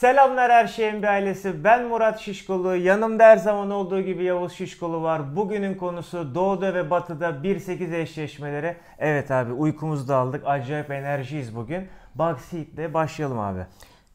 Selamlar her şeyin bir ailesi. Ben Murat Şişkolu. Yanımda her zaman olduğu gibi Yavuz Şişkolu var. Bugünün konusu doğuda ve batıda 1-8 eşleşmeleri. Evet abi uykumuzu da aldık. Acayip enerjiyiz bugün. Baksit'le başlayalım abi.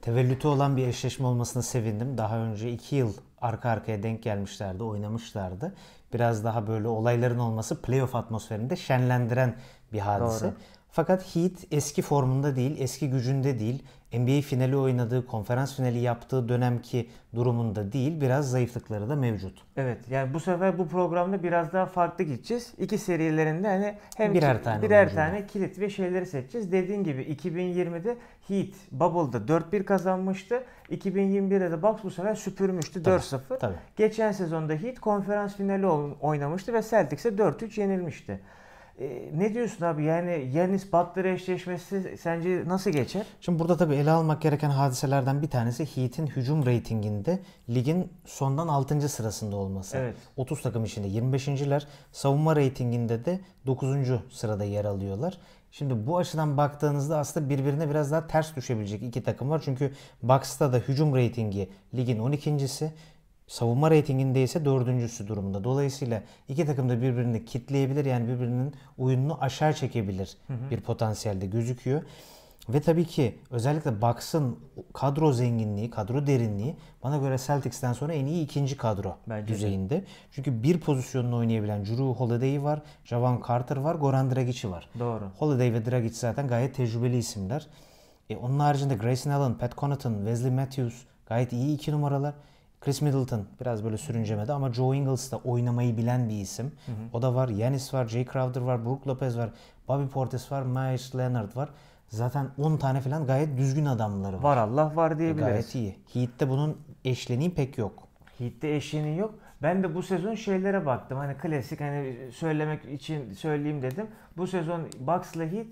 Tevellütü olan bir eşleşme olmasına sevindim. Daha önce 2 yıl arka arkaya denk gelmişlerdi, oynamışlardı. Biraz daha böyle olayların olması playoff atmosferinde şenlendiren bir hadise. Doğru. Fakat Heat eski formunda değil, eski gücünde değil, NBA finali oynadığı, konferans finali yaptığı dönemki durumunda değil, biraz zayıflıkları da mevcut. Evet, yani bu sefer bu programda biraz daha farklı gideceğiz. İki serilerinde hani hem birer ki, tane, birer tane kilit ve şeyleri seçeceğiz. Dediğin gibi 2020'de Heat Bubble'da 4-1 kazanmıştı. 2021'de de Bucks bu sefer süpürmüştü 4-0. Tabii. Geçen sezonda Heat konferans finali oynamıştı ve Celtics'e 4-3 yenilmişti. Ee, ne diyorsun abi yani Yanis Butler eşleşmesi sence nasıl geçer? Şimdi burada tabii ele almak gereken hadiselerden bir tanesi Heat'in hücum reytinginde ligin sondan 6. sırasında olması. Evet. 30 takım içinde 25.ler savunma reytinginde de 9. sırada yer alıyorlar. Şimdi bu açıdan baktığınızda aslında birbirine biraz daha ters düşebilecek iki takım var. Çünkü Bucks'ta da hücum reytingi ligin 12.si savunma reytinginde ise dördüncüsü durumunda. Dolayısıyla iki takım da birbirini kitleyebilir yani birbirinin oyununu aşağı çekebilir hı hı. bir potansiyelde gözüküyor. Ve tabii ki özellikle Bucks'ın kadro zenginliği, kadro derinliği bana göre Celtics'ten sonra en iyi ikinci kadro Bence düzeyinde. De. Çünkü bir pozisyonunu oynayabilen Drew Holiday var, Javan Carter var, Goran Dragic'i var. Doğru. Holiday ve Dragic zaten gayet tecrübeli isimler. E, onun haricinde Grayson Allen, Pat Connaughton, Wesley Matthews gayet iyi iki numaralar. Chris Middleton biraz böyle sürüncemedi ama Joe Ingles da oynamayı bilen bir isim. Hı hı. O da var. Yanis var, Jay Crowder var, Brook Lopez var, Bobby Portis var, Miles Leonard var. Zaten 10 tane falan gayet düzgün adamları var. Var Allah var e, diyebiliriz. Gayet iyi. Heat'te bunun eşleniği pek yok. Heat'te eşleniği yok. Ben de bu sezon şeylere baktım. Hani klasik hani söylemek için söyleyeyim dedim. Bu sezon Bucks'la Heat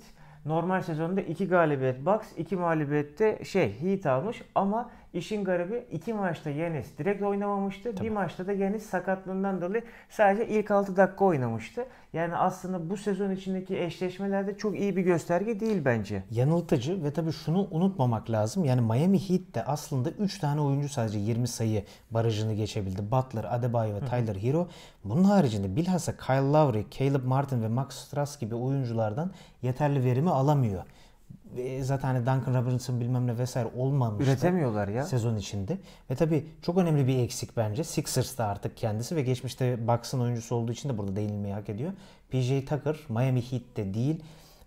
normal sezonda 2 galibiyet Bucks, 2 mağlubiyette şey Heat almış ama İşin garibi iki maçta Yenis direkt oynamamıştı. Tabii. Bir maçta da Yenis sakatlığından dolayı sadece ilk 6 dakika oynamıştı. Yani aslında bu sezon içindeki eşleşmelerde çok iyi bir gösterge değil bence. Yanıltıcı ve tabii şunu unutmamak lazım. Yani Miami Heat de aslında 3 tane oyuncu sadece 20 sayı barajını geçebildi. Butler, Adebayo ve Tyler Hero. Bunun haricinde bilhassa Kyle Lowry, Caleb Martin ve Max Strass gibi oyunculardan yeterli verimi alamıyor zaten hani Duncan Robinson bilmem ne vesaire olmamıştı. Üretemiyorlar ya. Sezon içinde. Ve tabii çok önemli bir eksik bence. Sixers'ta artık kendisi ve geçmişte Bucks'ın oyuncusu olduğu için de burada değinilmeyi hak ediyor. PJ Tucker Miami Heat'te değil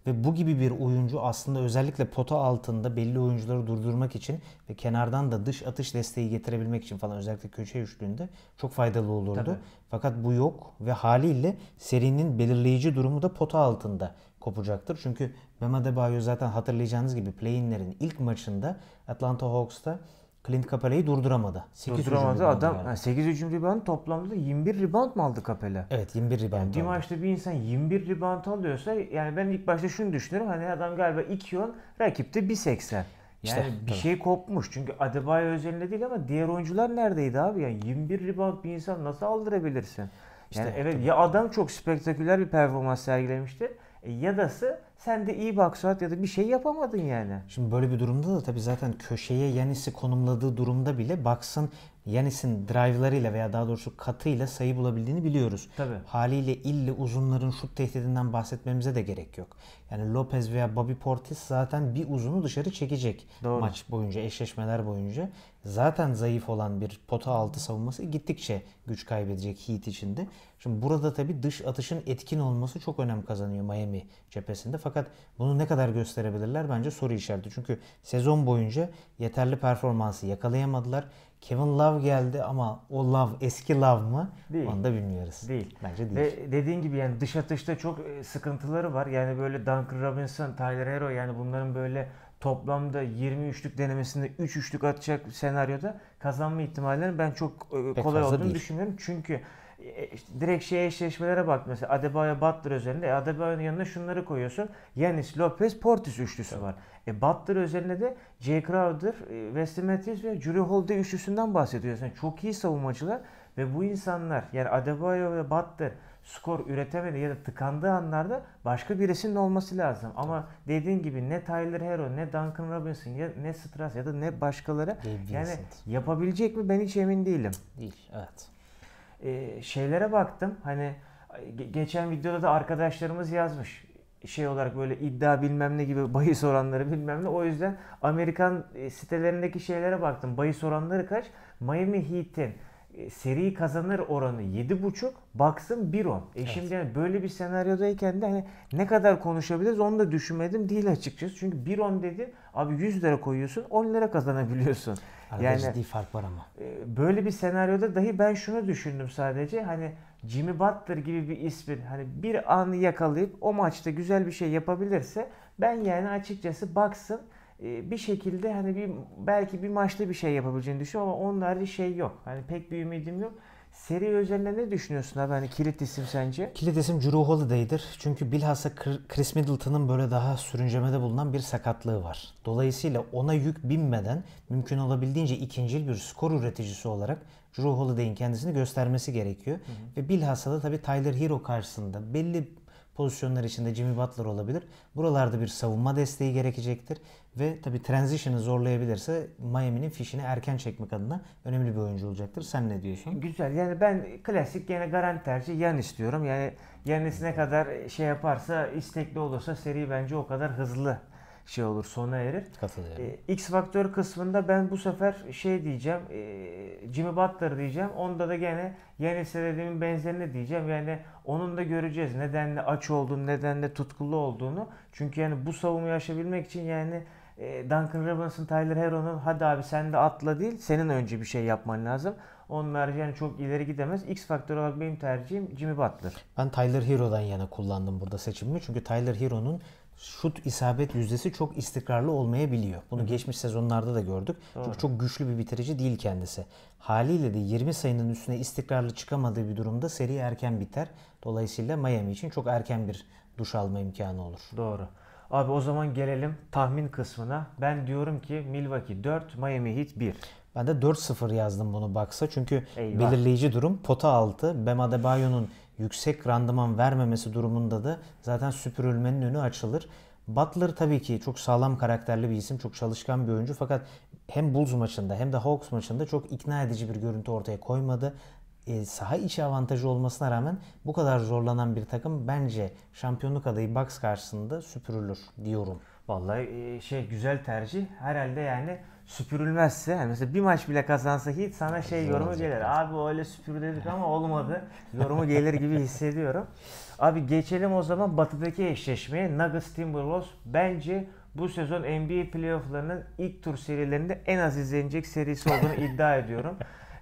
ve bu gibi bir oyuncu aslında özellikle pota altında belli oyuncuları durdurmak için ve kenardan da dış atış desteği getirebilmek için falan özellikle köşe üçlüğünde çok faydalı olurdu. Tabii. Fakat bu yok ve haliyle serinin belirleyici durumu da pota altında kopacaktır. Çünkü Bam Adebayo zaten hatırlayacağınız gibi play-in'lerin ilk maçında Atlanta Hawks'ta Clint Capela'yı durduramadı. 8 durduramadı. Adam yani. 8 hücum rebound toplamda da 21 rebound mı aldı Capela? Evet 21 rebound yani Bir maçta bir insan 21 rebound alıyorsa yani ben ilk başta şunu düşünürüm Hani adam galiba 2.10 rakipte 1.80. Yani işte, bir tabii. şey kopmuş. Çünkü Adebayo özelinde değil ama diğer oyuncular neredeydi abi? Yani 21 rebound bir insan nasıl aldırabilirsin? Yani işte, evet tabii. ya adam çok spektaküler bir performans sergilemişti e, ya dası sen de iyi bak Suat ya da bir şey yapamadın yani. Şimdi böyle bir durumda da tabii zaten köşeye Yanis'i konumladığı durumda bile baksın Yanis'in drive'larıyla veya daha doğrusu katıyla sayı bulabildiğini biliyoruz. Tabii. Haliyle illi uzunların şut tehdidinden bahsetmemize de gerek yok. Yani Lopez veya Bobby Portis zaten bir uzunu dışarı çekecek Doğru. maç boyunca, eşleşmeler boyunca. Zaten zayıf olan bir pota altı savunması gittikçe güç kaybedecek Heat içinde. Şimdi burada tabi dış atışın etkin olması çok önem kazanıyor Miami cephesinde. Fakat bunu ne kadar gösterebilirler bence soru işareti. Çünkü sezon boyunca yeterli performansı yakalayamadılar. Kevin Love geldi ama o Love eski Love mı? Değil. Onu da bilmiyoruz. Değil. Bence değil. Ve dediğin gibi yani dış atışta çok e, sıkıntıları var. Yani böyle Duncan Robinson, Tyler Hero yani bunların böyle toplamda 20 üçlük denemesinde 3 üçlük atacak senaryoda kazanma ihtimallerini ben çok e, kolay olduğunu değil. düşünüyorum. Çünkü e, işte direkt şey eşleşmelere bak mesela Adebayo Butler özelinde. E Adebayo'nun yanına şunları koyuyorsun. Yanis Lopez Portis üçlüsü evet. var. E Butler özelinde de Jay Crowder, e, Wesley Matthews ve Jury Holiday üçlüsünden bahsediyorsun. Yani çok iyi savunmacılar ve bu insanlar yani Adebayo ve Butler skor üretemedi ya da tıkandığı anlarda başka birisinin olması lazım. Evet. Ama dediğin gibi ne Tyler Hero, ne Duncan Robinson, ya, ne Strass ya da ne başkaları Değil yani yapabilecek mi ben hiç emin değilim. Değil, evet e, şeylere baktım. Hani geçen videoda da arkadaşlarımız yazmış şey olarak böyle iddia bilmem ne gibi bahis oranları bilmem ne. O yüzden Amerikan e, sitelerindeki şeylere baktım. Bahis oranları kaç? Miami Heat'in e, seri kazanır oranı 7.5, Bucks'ın 1.10. E evet. şimdi yani böyle bir senaryodayken de hani ne kadar konuşabiliriz onu da düşünmedim değil açıkçası. Çünkü 1.10 dedi abi 100 lira koyuyorsun 10 lira kazanabiliyorsun. Arada yani, ciddi fark var ama. E, böyle bir senaryoda dahi ben şunu düşündüm sadece. Hani Jimmy Butler gibi bir ismin hani bir anı yakalayıp o maçta güzel bir şey yapabilirse ben yani açıkçası baksın e, bir şekilde hani bir belki bir maçta bir şey yapabileceğini düşünüyorum ama onun harici şey yok. Hani pek bir ümidim yok. Seri üzerine ne düşünüyorsun abi? Hani kilit isim sence? Kilit isim Drew Holiday'dir. Çünkü bilhassa Chris Middleton'ın böyle daha sürüncemede bulunan bir sakatlığı var. Dolayısıyla ona yük binmeden mümkün olabildiğince ikincil bir skor üreticisi olarak Drew Holiday'in kendisini göstermesi gerekiyor. Hı hı. Ve bilhassa da tabii Tyler Hero karşısında belli Pozisyonlar içinde Jimmy Butler olabilir. Buralarda bir savunma desteği gerekecektir. Ve tabii transition'ı zorlayabilirse Miami'nin fişini erken çekmek adına önemli bir oyuncu olacaktır. Sen ne diyorsun? Güzel. Yani ben klasik yine garanti tercih yan istiyorum. Yani Yannis ne kadar şey yaparsa, istekli olursa seri bence o kadar hızlı şey olur sona erir. Katılıyorum. E, X faktör kısmında ben bu sefer şey diyeceğim e, Jimmy Butler diyeceğim. Onda da gene yeni dediğimin benzerini diyeceğim. Yani onun da göreceğiz nedenle aç olduğunu, nedenle tutkulu olduğunu. Çünkü yani bu savunmayı aşabilmek için yani e, Duncan Robinson, Tyler Hero'nun hadi abi sen de atla değil senin önce bir şey yapman lazım. Onlar yani çok ileri gidemez. X faktör olarak benim tercihim Jimmy Butler. Ben Tyler Hero'dan yana kullandım burada seçimimi. Çünkü Tyler Hero'nun şut isabet yüzdesi çok istikrarlı olmayabiliyor. Bunu Hı. geçmiş sezonlarda da gördük. Doğru. Çünkü çok güçlü bir bitirici değil kendisi. Haliyle de 20 sayının üstüne istikrarlı çıkamadığı bir durumda seri erken biter. Dolayısıyla Miami için çok erken bir duş alma imkanı olur. Doğru. Abi o zaman gelelim tahmin kısmına. Ben diyorum ki Milwaukee 4, Miami Heat 1. Ben de 4-0 yazdım bunu baksa çünkü Eyvah. belirleyici durum pota altı. Bema Debayo'nun yüksek randıman vermemesi durumunda da zaten süpürülmenin önü açılır. Butler tabii ki çok sağlam karakterli bir isim, çok çalışkan bir oyuncu fakat hem Bulls maçında hem de Hawks maçında çok ikna edici bir görüntü ortaya koymadı. E, saha içi avantajı olmasına rağmen bu kadar zorlanan bir takım bence şampiyonluk adayı Bucks karşısında süpürülür diyorum. Vallahi e, şey güzel tercih. Herhalde yani süpürülmezse yani mesela bir maç bile kazansa hiç sana şey yorumu gelir. Abi öyle süpür dedik ama olmadı. yorumu gelir gibi hissediyorum. Abi geçelim o zaman batıdaki eşleşmeye. Nuggets Timberwolves bence bu sezon NBA playofflarının ilk tur serilerinde en az izlenecek serisi olduğunu iddia ediyorum.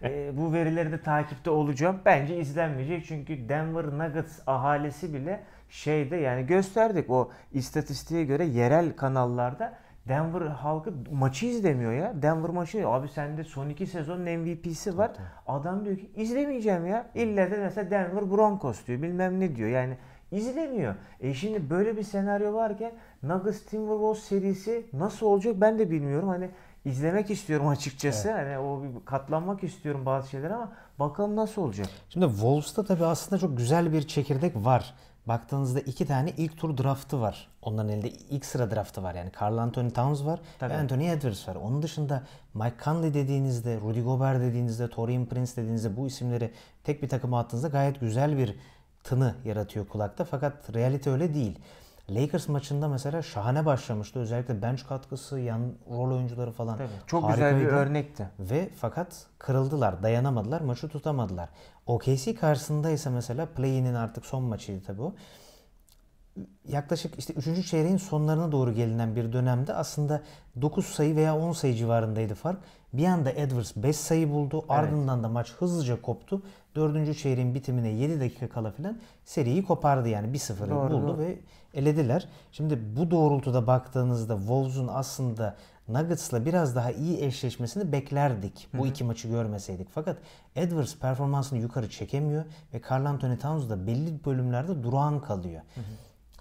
E, bu verileri de takipte olacağım. Bence izlenmeyecek çünkü Denver Nuggets ahalisi bile şeyde yani gösterdik o istatistiğe göre yerel kanallarda Denver halkı maçı izlemiyor ya. Denver maçı abi sende son iki sezonun MVP'si var. Evet. Adam diyor ki izlemeyeceğim ya. İlle de mesela Denver Broncos diyor bilmem ne diyor. Yani izlemiyor. E şimdi böyle bir senaryo varken Nuggets Timberwolves serisi nasıl olacak ben de bilmiyorum. Hani izlemek istiyorum açıkçası. Evet. Hani o katlanmak istiyorum bazı şeyler ama bakalım nasıl olacak. Şimdi Wolves'ta tabii aslında çok güzel bir çekirdek var baktığınızda iki tane ilk tur draftı var. Onların elinde ilk sıra draftı var. Yani Carl Anthony Towns var Tabii. ve Anthony Edwards var. Onun dışında Mike Conley dediğinizde, Rudy Gobert dediğinizde, Torian Prince dediğinizde bu isimleri tek bir takıma attığınızda gayet güzel bir tını yaratıyor kulakta. Fakat realite öyle değil. Lakers maçında mesela şahane başlamıştı. Özellikle bench katkısı, yan rol oyuncuları falan. Tabii, çok güzel bir örnekti. Ve fakat kırıldılar, dayanamadılar, maçı tutamadılar. OKC karşısında ise mesela play-in'in artık son maçıydı tabi o. Yaklaşık işte 3. çeyreğin sonlarına doğru gelinen bir dönemde aslında 9 sayı veya 10 sayı civarındaydı fark. Bir anda Edwards 5 sayı buldu. Evet. Ardından da maç hızlıca koptu. 4. çeyreğin bitimine 7 dakika kala filan seriyi kopardı yani 1-0'ı buldu ve elediler. Şimdi bu doğrultuda baktığınızda Wolves'un aslında Nuggets'la biraz daha iyi eşleşmesini beklerdik. Bu Hı-hı. iki maçı görmeseydik. Fakat Edwards performansını yukarı çekemiyor ve Carl Anthony Towns da belli bölümlerde durağan kalıyor. Hı-hı.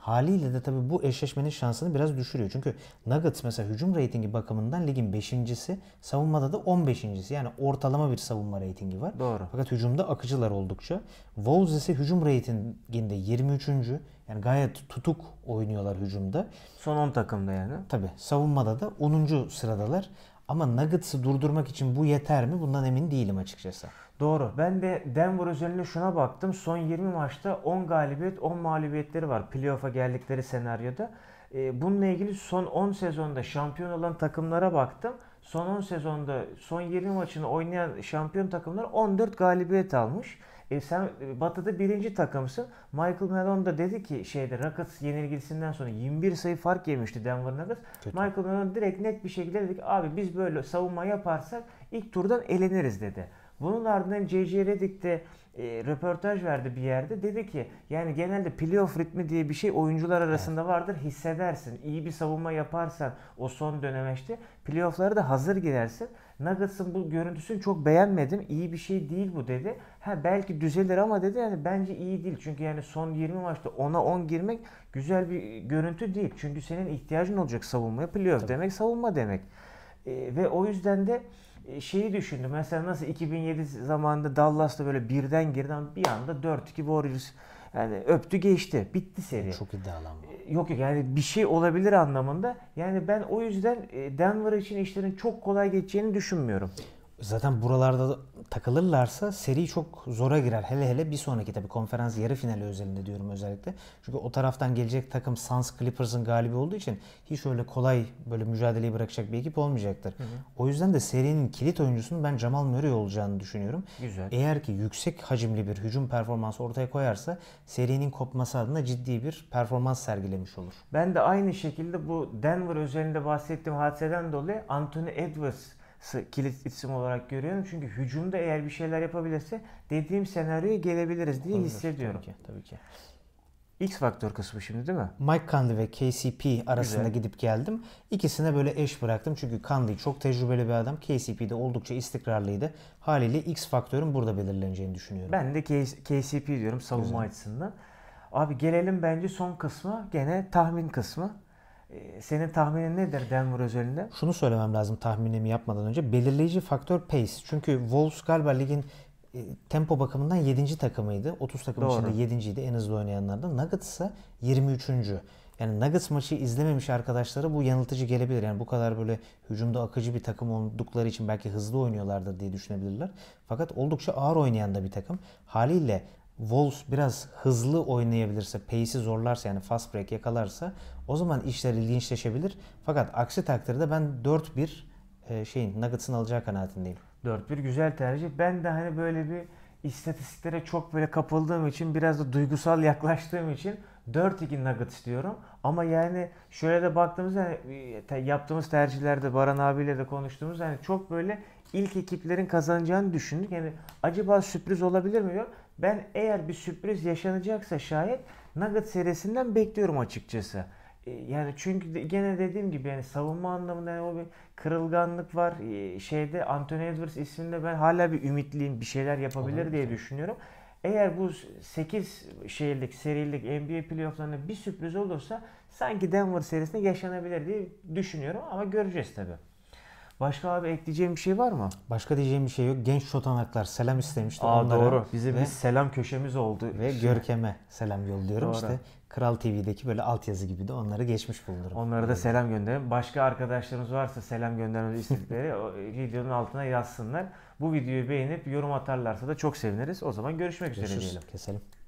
Haliyle de tabii bu eşleşmenin şansını biraz düşürüyor. Çünkü Nuggets mesela hücum reytingi bakımından ligin 5.si, savunmada da 15.si. Yani ortalama bir savunma reytingi var. Doğru. Fakat hücumda akıcılar oldukça. Wolves ise hücum reytinginde 23. Yani gayet tutuk oynuyorlar hücumda. Son 10 takımda yani. Tabii savunmada da 10. sıradalar. Ama Nuggets'ı durdurmak için bu yeter mi? Bundan emin değilim açıkçası. Doğru. Ben de Denver üzerinde şuna baktım. Son 20 maçta 10 galibiyet, 10 mağlubiyetleri var playoff'a geldikleri senaryoda. Ee, bununla ilgili son 10 sezonda şampiyon olan takımlara baktım. Son 10 sezonda son 20 maçını oynayan şampiyon takımlar 14 galibiyet almış. E sen e, Batı'da birinci takımsın. Michael Malone da dedi ki şeyde Rockets yenilgisinden sonra 21 sayı fark yemişti Denver Nuggets. Kötü. Michael Malone direkt net bir şekilde dedi ki abi biz böyle savunma yaparsak ilk turdan eleniriz dedi. Bunun ardından JJ Redick de e, röportaj verdi bir yerde. Dedi ki yani genelde playoff ritmi diye bir şey oyuncular arasında evet. vardır. Hissedersin. İyi bir savunma yaparsan o son dönemeçte playofflara da hazır girersin. Nuggets'ın bu görüntüsünü çok beğenmedim. İyi bir şey değil bu dedi. Ha belki düzelir ama dedi yani bence iyi değil. Çünkü yani son 20 maçta 10'a 10 girmek güzel bir görüntü değil. Çünkü senin ihtiyacın olacak savunmaya. Playoff Tabii. demek savunma demek. E, ve o yüzden de e, şeyi düşündüm. Mesela nasıl 2007 zamanında Dallas'ta böyle birden girden bir anda 4-2 Warriors yani öptü geçti. Bitti seri. Çok iddialı ama. E, yok yok yani bir şey olabilir anlamında. Yani ben o yüzden e, Denver için işlerin çok kolay geçeceğini düşünmüyorum zaten buralarda takılırlarsa seri çok zora girer. Hele hele bir sonraki tabii konferans yarı finali özelinde diyorum özellikle. Çünkü o taraftan gelecek takım Suns Clippers'ın galibi olduğu için hiç öyle kolay böyle mücadeleyi bırakacak bir ekip olmayacaktır. Hı hı. O yüzden de serinin kilit oyuncusunun ben Jamal Murray olacağını düşünüyorum. Güzel. Eğer ki yüksek hacimli bir hücum performansı ortaya koyarsa serinin kopması adına ciddi bir performans sergilemiş olur. Ben de aynı şekilde bu Denver özelinde bahsettiğim hadiseden dolayı Anthony Edwards kilit isim olarak görüyorum. Çünkü hücumda eğer bir şeyler yapabilirse dediğim senaryoya gelebiliriz diye Olabilir, hissediyorum. Tabii ki, tabii ki. X faktör kısmı şimdi değil mi? Mike Conley ve KCP arasında Güzel. gidip geldim. İkisine böyle eş bıraktım. Çünkü Conley çok tecrübeli bir adam. KCP de oldukça istikrarlıydı. Haliyle X faktörün burada belirleneceğini düşünüyorum. Ben de KCP diyorum savunma Güzel. açısından. Abi gelelim bence son kısma. Gene tahmin kısmı. Ee, senin tahminin nedir Denver özelinde? Şunu söylemem lazım tahminimi yapmadan önce. Belirleyici faktör pace. Çünkü Wolves galiba ligin e, tempo bakımından 7. takımıydı. 30 takım Doğru. içinde 7.ydi en hızlı oynayanlardan. Nuggets ise 23. Yani Nuggets maçı izlememiş arkadaşlara bu yanıltıcı gelebilir. Yani bu kadar böyle hücumda akıcı bir takım oldukları için belki hızlı oynuyorlardır diye düşünebilirler. Fakat oldukça ağır oynayan da bir takım. Haliyle Wolves biraz hızlı oynayabilirse, pace'i zorlarsa yani fast break yakalarsa o zaman işler ilginçleşebilir. Fakat aksi takdirde ben 4-1 e, şeyin Nuggets'ın alacağı kanaatindeyim. 4-1 güzel tercih. Ben de hani böyle bir istatistiklere çok böyle kapıldığım için biraz da duygusal yaklaştığım için 4-2 Nuggets diyorum. Ama yani şöyle de baktığımız yani e, yaptığımız tercihlerde Baran abiyle de konuştuğumuz yani çok böyle ilk ekiplerin kazanacağını düşündük. Yani acaba sürpriz olabilir mi diyor. Ben eğer bir sürpriz yaşanacaksa şayet Nuggets serisinden bekliyorum açıkçası. E, yani çünkü gene dediğim gibi yani savunma anlamında yani o bir kırılganlık var. E, şeyde Anthony Edwards isminde ben hala bir ümitliyim. Bir şeyler yapabilir Olabilir. diye düşünüyorum. Eğer bu 8 şehirlik serilik NBA playofflarında bir sürpriz olursa sanki Denver serisinde yaşanabilir diye düşünüyorum ama göreceğiz tabii. Başka abi ekleyeceğim bir şey var mı? Başka diyeceğim bir şey yok. Genç şotanaklar selam istemişti Aa, onlara. Doğru. Bizim ve, bir selam köşemiz oldu. Ve işte. Görkem'e selam yolluyorum. Doğru. İşte Kral TV'deki böyle altyazı gibi de onları geçmiş bulunurum. Onlara da selam gönderin. Başka arkadaşlarımız varsa selam göndermemizi istedikleri e, videonun altına yazsınlar. Bu videoyu beğenip yorum atarlarsa da çok seviniriz. O zaman görüşmek Görüşürüz. üzere diyelim. Keselim.